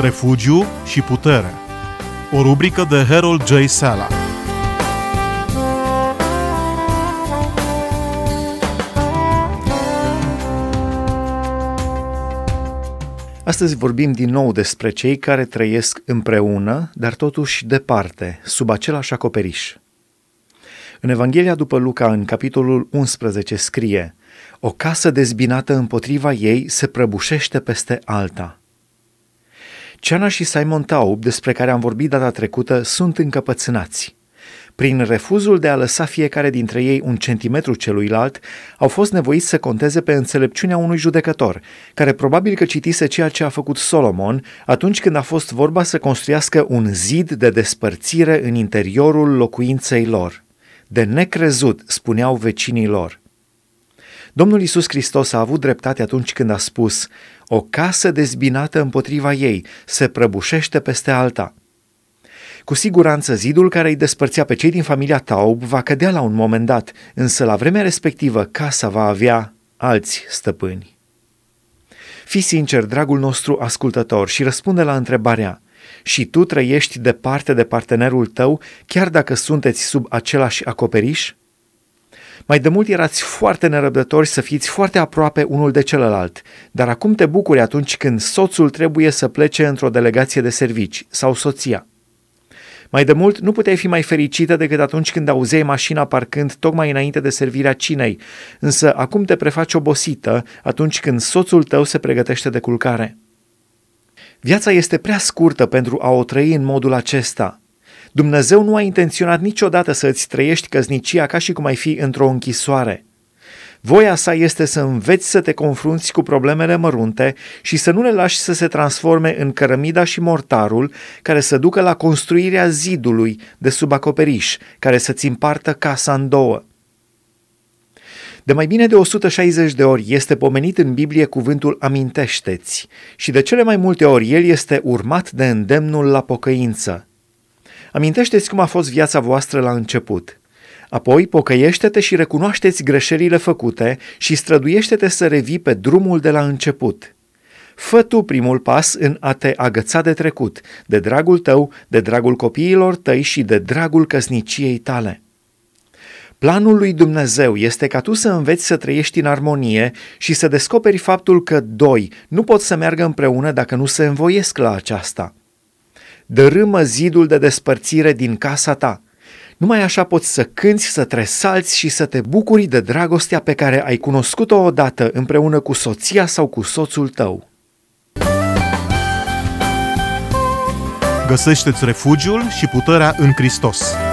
Refugiu și putere. O rubrică de Harold J. Sala. Astăzi vorbim din nou despre cei care trăiesc împreună, dar totuși departe, sub același acoperiș. În Evanghelia după Luca, în capitolul 11, scrie: O casă dezbinată împotriva ei se prăbușește peste alta. Ceana și Simon Taub, despre care am vorbit data trecută, sunt încăpățânați. Prin refuzul de a lăsa fiecare dintre ei un centimetru celuilalt, au fost nevoiți să conteze pe înțelepciunea unui judecător, care probabil că citise ceea ce a făcut Solomon atunci când a fost vorba să construiască un zid de despărțire în interiorul locuinței lor. De necrezut, spuneau vecinii lor. Domnul Iisus Hristos a avut dreptate atunci când a spus, o casă dezbinată împotriva ei se prăbușește peste alta. Cu siguranță, zidul care îi despărțea pe cei din familia Taub va cădea la un moment dat, însă la vremea respectivă casa va avea alți stăpâni. Fii sincer, dragul nostru ascultător, și răspunde la întrebarea – și tu trăiești departe de partenerul tău, chiar dacă sunteți sub același acoperiș? Mai de mult erați foarte nerăbdători să fiți foarte aproape unul de celălalt, dar acum te bucuri atunci când soțul trebuie să plece într-o delegație de servici sau soția. Mai de mult, nu puteai fi mai fericită decât atunci când auzeai mașina parcând tocmai înainte de servirea cinei, însă acum te prefaci obosită atunci când soțul tău se pregătește de culcare. Viața este prea scurtă pentru a o trăi în modul acesta. Dumnezeu nu a intenționat niciodată să îți trăiești căznicia ca și cum ai fi într-o închisoare. Voia sa este să înveți să te confrunți cu problemele mărunte și să nu le lași să se transforme în cărămida și mortarul care să ducă la construirea zidului de sub acoperiș, care să-ți împartă casa în două. De mai bine de 160 de ori este pomenit în Biblie cuvântul amintește-ți și de cele mai multe ori el este urmat de îndemnul la pocăință – Amintește-ți cum a fost viața voastră la început. Apoi pocăiește-te și recunoașteți greșelile făcute și străduiește-te să revii pe drumul de la început. Fă tu primul pas în a te agăța de trecut, de dragul tău, de dragul copiilor tăi și de dragul căsniciei tale. Planul lui Dumnezeu este ca tu să înveți să trăiești în armonie și să descoperi faptul că doi nu pot să meargă împreună dacă nu se învoiesc la aceasta – dărâmă zidul de despărțire din casa ta. Numai așa poți să cânți, să tresalți și să te bucuri de dragostea pe care ai cunoscut-o odată împreună cu soția sau cu soțul tău. Găsește-ți refugiul și puterea în Hristos.